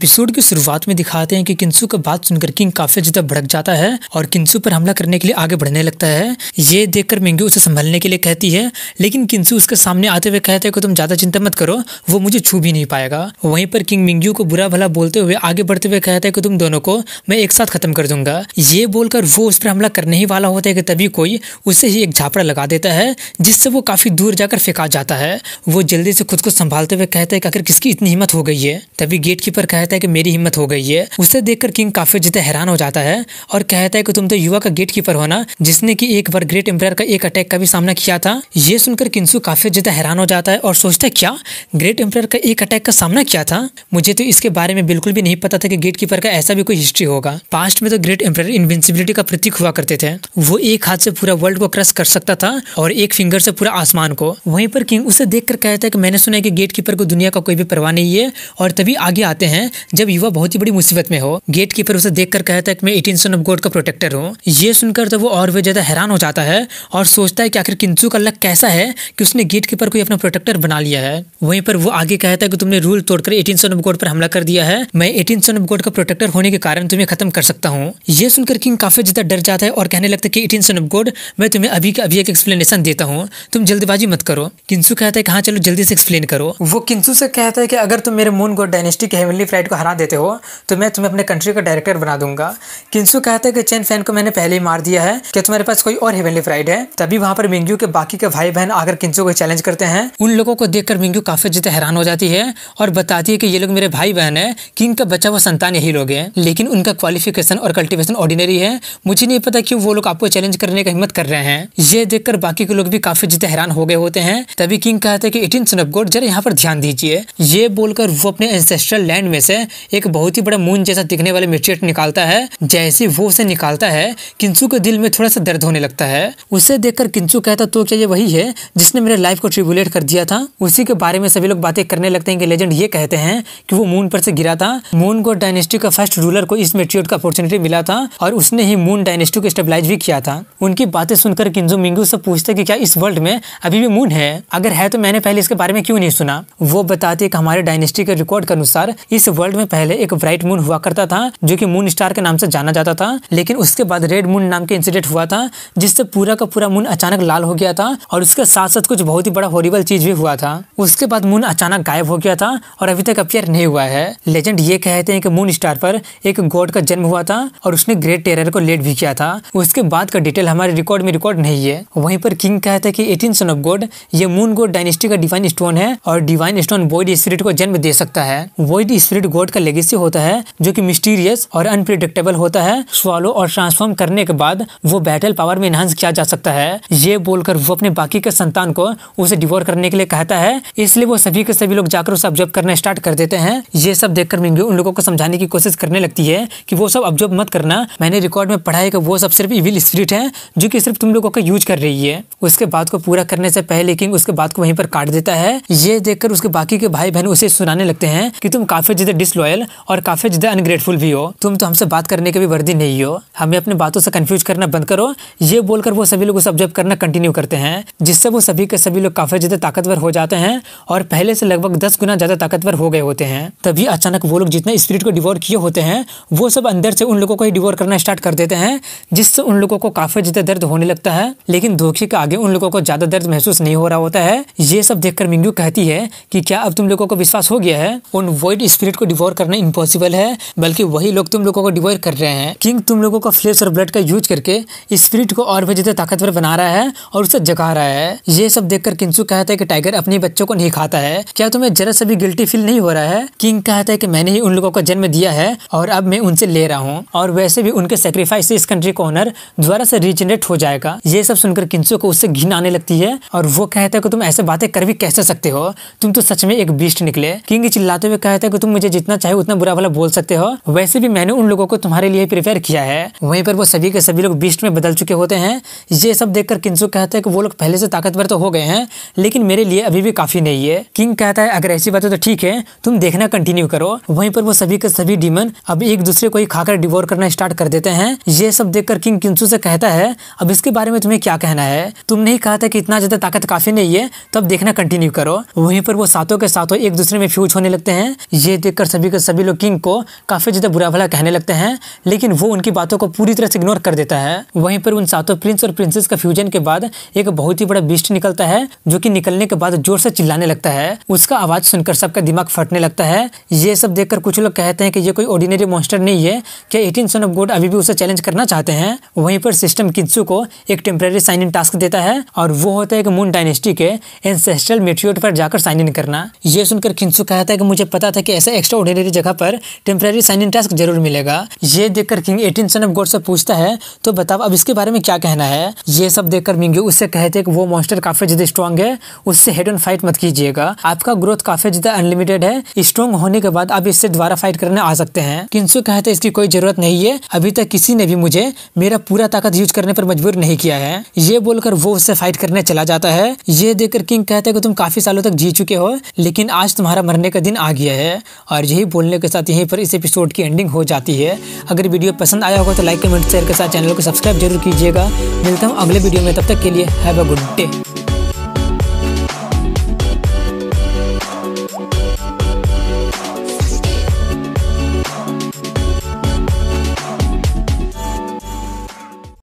episode की शुरुआत में दिखाते हैं कि किन्सू का बात सुनकर किंग काफी ज्यादा भड़क जाता है और किंसु पर हमला करने के लिए आगे बढ़ने लगता है ये देखकर मिंगू उसे संभलने के लिए कहती है लेकिन किंसु उसके सामने आते हुए कहते हैं कि तुम ज्यादा चिंता मत करो वो मुझे छू भी नहीं पाएगा वहीं पर किंग मिंगू को बुरा भला बोलते हुए आगे बढ़ते हुए कहता है कि तुम दोनों को मैं एक साथ खत्म कर दूंगा ये बोलकर वो उस पर हमला करने ही वाला होता है कि तभी कोई उसे ही एक झापड़ा लगा देता है जिससे वो काफी दूर जाकर फेंका जाता है वो जल्दी से खुद को संभालते हुए कहते है कि आखिर किसकी इतनी हिम्मत हो गई है तभी गेट कीपर कहता कहता है कि मेरी हिम्मत हो गई है उसे देखकर किंग काफी जितने हैरान हो जाता है और कहता है कि तुम तो युवा का गेट कीपर हो ना जिसने की एक बार ग्रेट एम्पायर का एक अटैक का भी सामना किया था ये सुनकर किंसु काफी ज्यादा हैरान हो जाता है और सोचता है क्या ग्रेट एम्पायर का एक अटैक का सामना किया था मुझे तो इसके बारे में बिल्कुल भी नहीं पता था कि गेट कीपर का ऐसा भी कोई हिस्ट्री होगा पास्ट में तो ग्रेट एम्पायर इनविंसिबिलिटी का प्रतीक हुआ करते थे वो एक हाथ से पूरा वर्ल्ड को क्रश कर सकता था और एक फिंगर से पूरा आसमान को वहीं पर किंग उसे देखकर कहता है कि मैंने सुना है कि गेट को दुनिया का कोई भी परवाह नहीं है और तभी आगे आते हैं जब युवा बहुत ही बड़ी मुसीबत में हो गेट कीपर उसे देख कर कहता है कि मैं एटीन सन ऑफ गोड का प्रोटेक्टर हूँ ये सुनकर तो वो और भी ज्यादा हैरान हो जाता है और सोचता है कि आखिर किंचु का लक कैसा है कि उसने गेट कीपर को अपना प्रोटेक्टर बना लिया है वहीं पर वो आगे कहता है कि तुमने रूल तोड़कर एटीन सन ऑफ गोड पर हमला कर दिया है मैं एटीन सन ऑफ गोड का प्रोटेक्टर होने के कारण तुम्हें खत्म कर सकता हूँ ये सुनकर किंग काफी ज्यादा डर जाता है और कहने लगता है कि एटीन सन ऑफ गोड मैं तुम्हें अभी का अभी एक एक्सप्लेनेशन देता हूँ तुम जल्दबाजी मत करो किंसू कहता है कि हाँ चलो जल्दी से एक्सप्लेन करो वो किंसू से कहता है कि अगर तुम मेरे मून गोड डायनेस्टी के हेवनली फ्लाइट को हरा देते हो तो मैं तुम्हें अपने कंट्री का डायरेक्टर बना दूंगा किन्सु कहता है कि चैन फैन को मैंने पहले ही मार दिया है कि तुम्हारे पास कोई और हेवनली फ्राइड है तभी वहाँ पर मिंगू के बाकी के भाई बहन आकर किन्सु को चैलेंज करते हैं उन लोगों को देखकर मिंगू काफी ज्यादा हैरान हो जाती है और बताती है कि ये लोग मेरे भाई बहन है किंग का बच्चा वो संतान यही लोग हैं लेकिन उनका क्वालिफिकेशन और कल्टिवेशन ऑर्डिनरी है मुझे नहीं पता क्यों वो लोग आपको चैलेंज करने का हिम्मत कर रहे हैं ये देखकर बाकी के लोग भी काफी ज्यादा हैरान हो गए होते हैं तभी किंग कहते हैं कि एटीन सन ऑफ गॉड जरा यहाँ पर ध्यान दीजिए ये बोलकर वो अपने एंसेस्ट्रल लैंड में से से एक बहुत ही बड़ा मून जैसा दिखने वाले मिर्चेट निकालता है जैसे वो उसे निकालता है किंसु के दिल में थोड़ा सा दर्द होने लगता है उसे देखकर किंसु कहता तो क्या ये वही है जिसने मेरे लाइफ को ट्रिबुलेट कर दिया था उसी के बारे में सभी लोग बातें करने लगते हैं कि लेजेंड ये कहते हैं कि वो मून पर से गिरा था मून को डायनेस्टी का फर्स्ट रूलर को इस मेट्रियोट का अपॉर्चुनिटी मिला था और उसने ही मून डायनेस्टी को स्टेबलाइज भी किया था उनकी बातें सुनकर किंजो मिंगू से पूछते कि क्या इस वर्ल्ड में अभी भी मून है अगर है तो मैंने पहले इसके बारे में क्यों नहीं सुना वो बताते कि हमारे डायनेस्टी के रिकॉर्ड के अनुसार इस वर्ल्ड वर्ल्ड में पहले एक ब्राइट मून हुआ करता था जो कि मून स्टार के नाम से जाना जाता था लेकिन उसके बाद रेड मून नाम के इंसिडेंट हुआ था जिससे पूरा का पूरा मून अचानक लाल हो गया था और उसके साथ साथ कुछ बहुत ही बड़ा हॉरिबल चीज भी हुआ था उसके बाद मून अचानक गायब हो गया था और अभी तक अपियर नहीं हुआ है लेजेंड ये कहते हैं कि मून स्टार पर एक गॉड का जन्म हुआ था और उसने ग्रेट टेरर को लेट भी किया था उसके बाद का डिटेल हमारे रिकॉर्ड में रिकॉर्ड नहीं है वहीं पर किंग कहते हैं कि एटीन सन ऑफ गॉड ये मून गोड डायनेस्टी का डिवाइन स्टोन है और डिवाइन स्टोन वॉइड स्पिरिट को जन्म दे सकता है वॉइड स्पिरिट गॉड का लेगेसी होता है जो कि मिस्टीरियस और अनप्रिडिक्टेबल होता है स्वालो और ट्रांसफॉर्म करने के बाद वो बैटल पावर में इन्हांस किया जा सकता है ये बोलकर वो अपने बाकी के संतान को उसे डिवोर करने के लिए कहता है इसलिए वो सभी के सभी लोग जाकर उसे ऑब्जर्व करना स्टार्ट कर देते हैं ये सब देख कर उन लोगों को समझाने की कोशिश करने लगती है की वो सब ऑब्जर्व मत करना मैंने रिकॉर्ड में पढ़ा है की वो सब सिर्फ इविल स्प्रिट है जो की सिर्फ तुम लोगों का यूज कर रही है उसके बाद को पूरा करने से पहले किंग उसके बाद को वहीं पर काट देता है ये देखकर उसके बाकी के भाई बहन उसे सुनाने लगते हैं कि तुम काफी ज्यादा डिसलॉयल और काफ़ी ज़्यादा अनग्रेटफुल भी हो तुम तो हमसे बात करने के भी वर्दी नहीं हो हमें अपने बातों से कन्फ्यूज करना बंद करो ये बोलकर वो सभी लोग उस ऑब्जर्व करना कंटिन्यू करते हैं जिससे वो सभी के सभी लोग काफ़ी ज़्यादा ताकतवर हो जाते हैं और पहले से लगभग दस गुना ज़्यादा ताकतवर हो गए होते हैं तभी अचानक वो लोग जितने स्पिरिट को डिवोर किए होते हैं वो सब अंदर से उन लोगों को ही डिवोर करना स्टार्ट कर देते हैं जिससे उन लोगों को काफ़ी ज़्यादा दर्द होने लगता है लेकिन धोखे के आगे उन लोगों को ज़्यादा दर्द महसूस नहीं हो रहा होता है ये सब देखकर मिंगू कहती है कि क्या अब तुम लोगों को विश्वास हो गया है उन वर्ड स्पिरिट को डिवोर करना इम्पॉसिबल है बल्कि वही लोग तुम लोगों को डिवोर कर रहे हैं किंग तुम लोगों का फ्लेश और ब्लड का यूज करके स्पिरिट को और भी ज्यादा ताकतवर बना रहा है और उसे जगा रहा है ये सब देख कर किंसु कहता है की टाइगर अपने बच्चों को नहीं खाता है क्या तुम्हें जरा सा भी गिल्टी फील नहीं हो रहा है किंग कहता है की मैंने ही उन लोगों को जन्म दिया है और अब मैं उनसे ले रहा हूँ और वैसे भी उनके सेक्रीफाइस से इस कंट्री को ऑनर द्वारा से रिजनरेट हो जाएगा ये सब सुनकर किंसु को उससे घिन आने लगती है और वो कहता है कि तुम ऐसे बातें कर भी कैसे सकते हो तुम तो सच में एक बीस्ट निकले किंग चिल्लाते हुए कहता है कि तुम मुझे जितना चाहे उतना बुरा भला बोल सकते हो वैसे भी मैंने उन लोगों को तुम्हारे लिए प्रिपेयर किया है वहीं पर वो सभी के सभी लोग बीस्ट में बदल चुके होते हैं ये सब देखकर किंसु कहता है कि वो लोग पहले से ताकतवर तो हो गए हैं लेकिन मेरे लिए अभी भी काफी नहीं है किंग कहता है अगर ऐसी बात है तो ठीक है तुम देखना कंटिन्यू करो वहीं पर वो सभी के सभी डीमन अब एक दूसरे को ही खाकर डिवोर करना स्टार्ट कर देते हैं ये सब देखकर किंग किंसु से कहता है अब इसके बारे में तुम्हें क्या कहना है तुम नहीं कहा था कि इतना ज्यादा ताकत काफी नहीं है तब देखना कंटिन्यू करो वहीं पर वो सातों के सातों एक दूसरे में फ्यूज होने लगते हैं ये देखकर सभी के सभी लोग किंग को काफ़ी ज़्यादा बुरा भला कहने लगते हैं लेकिन वो उनकी बातों को पूरी तरह से इग्नोर कर देता है वहीं पर उन सातों प्रिंस और प्रिंसेस का फ्यूजन के बाद एक बहुत ही बड़ा बिस्ट निकलता है जो कि निकलने के बाद जोर से चिल्लाने लगता है उसका आवाज़ सुनकर सबका दिमाग फटने लगता है ये सब देख कुछ लोग कहते हैं कि ये कोई ऑर्डिनरी मॉन्स्टर नहीं है क्या एटीन सन ऑफ गोड अभी भी उसे चैलेंज करना चाहते हैं वहीं पर सिस्टम किन्सू को एक टेम्प्रेरी साइन इन टास्क देता है और वो होता है कि मून डायनेस्टी के एंसेस्ट्रल मेट्रियोट पर जाकर साइन इन करना ये सुनकर किन्सू कहता है कि मुझे पता था कि ऐसा एक्स्ट्रा ऑर्डिनरी जगह पर टेम्प्रेरी साइन इन टास्क जरूर मिलेगा ये देखकर king eighteen son of god से पूछता है तो बताओ अब इसके बारे में क्या कहना है ये सब देखकर मिंगू उससे कहते कि वो मॉन्स्टर काफी ज्यादा स्ट्रॉन्ग है उससे हेड ऑन फाइट मत कीजिएगा आपका ग्रोथ काफी ज्यादा अनलिमिटेड है स्ट्रॉन्ग होने के बाद आप इससे दोबारा फाइट करने आ सकते हैं किंसु कहते इसकी कोई जरूरत नहीं है अभी तक किसी ने भी मुझे मेरा पूरा ताकत यूज करने पर मजबूर नहीं किया है ये बोलकर वो उससे फाइट करने चला जाता है ये देखकर किंग कहते हैं कि तुम काफी सालों तक जी चुके हो लेकिन आज तुम्हारा मरने का दिन आ गया है और मुझे ही बोलने के साथ यहीं पर इस एपिसोड की एंडिंग हो जाती है अगर वीडियो पसंद आया होगा तो लाइक कमेंट शेयर के साथ चैनल को सब्सक्राइब जरूर कीजिएगा मिलता हूँ अगले वीडियो में तब तक के लिए हैव अ गुड डे